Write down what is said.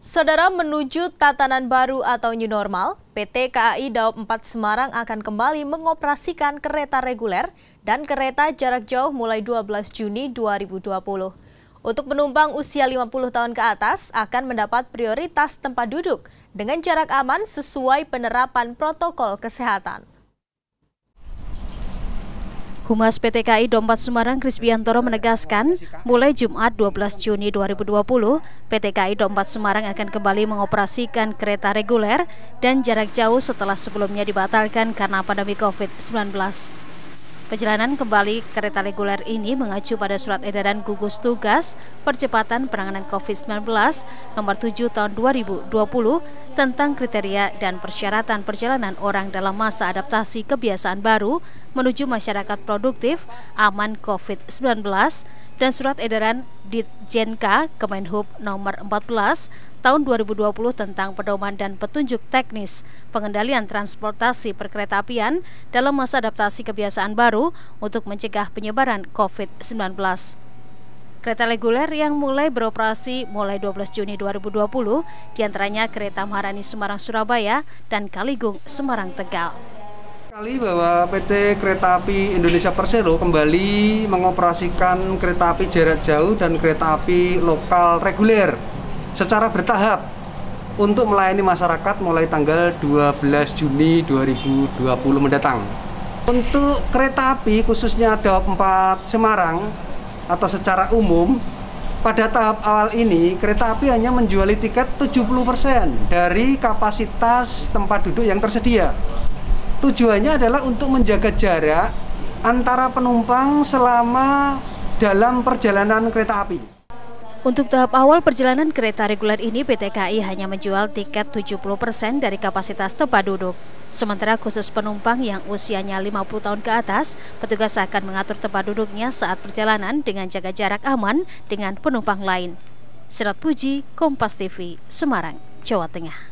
Saudara menuju tatanan baru atau new normal, PT KAI Daop 4 Semarang akan kembali mengoperasikan kereta reguler dan kereta jarak jauh mulai 12 Juni 2020. Untuk penumpang usia 50 tahun ke atas akan mendapat prioritas tempat duduk dengan jarak aman sesuai penerapan protokol kesehatan. Humas PT KAI Dompat Semarang Krisbiantoro menegaskan, mulai Jumat 12 Juni 2020, PT KAI Dompat Semarang akan kembali mengoperasikan kereta reguler dan jarak jauh setelah sebelumnya dibatalkan karena pandemi COVID-19. Perjalanan kembali kereta reguler ini mengacu pada surat edaran gugus tugas percepatan penanganan COVID-19 nomor 7 tahun 2020 tentang kriteria dan persyaratan perjalanan orang dalam masa adaptasi kebiasaan baru menuju masyarakat produktif aman COVID-19 dan Surat Edaran Ditjenka Kemenhub nomor 14 tahun 2020 tentang pedoman dan petunjuk teknis pengendalian transportasi perkeretaapian dalam masa adaptasi kebiasaan baru untuk mencegah penyebaran COVID-19. Kereta reguler yang mulai beroperasi mulai 12 Juni 2020, diantaranya kereta Maharani Semarang-Surabaya dan Kaligung Semarang-Tegal. Kali bahwa PT Kereta Api Indonesia Persero kembali mengoperasikan kereta api jarak jauh dan kereta api lokal reguler secara bertahap untuk melayani masyarakat mulai tanggal 12 Juni 2020 mendatang. Untuk kereta api khususnya ada 4 Semarang atau secara umum pada tahap awal ini kereta api hanya menjual tiket 70% dari kapasitas tempat duduk yang tersedia. Tujuannya adalah untuk menjaga jarak antara penumpang selama dalam perjalanan kereta api. Untuk tahap awal perjalanan kereta reguler ini, PT KAI hanya menjual tiket 70% dari kapasitas tempat duduk. Sementara khusus penumpang yang usianya 50 tahun ke atas, petugas akan mengatur tempat duduknya saat perjalanan dengan jaga jarak aman dengan penumpang lain. Serat Puji, Kompas TV, Semarang, Jawa Tengah.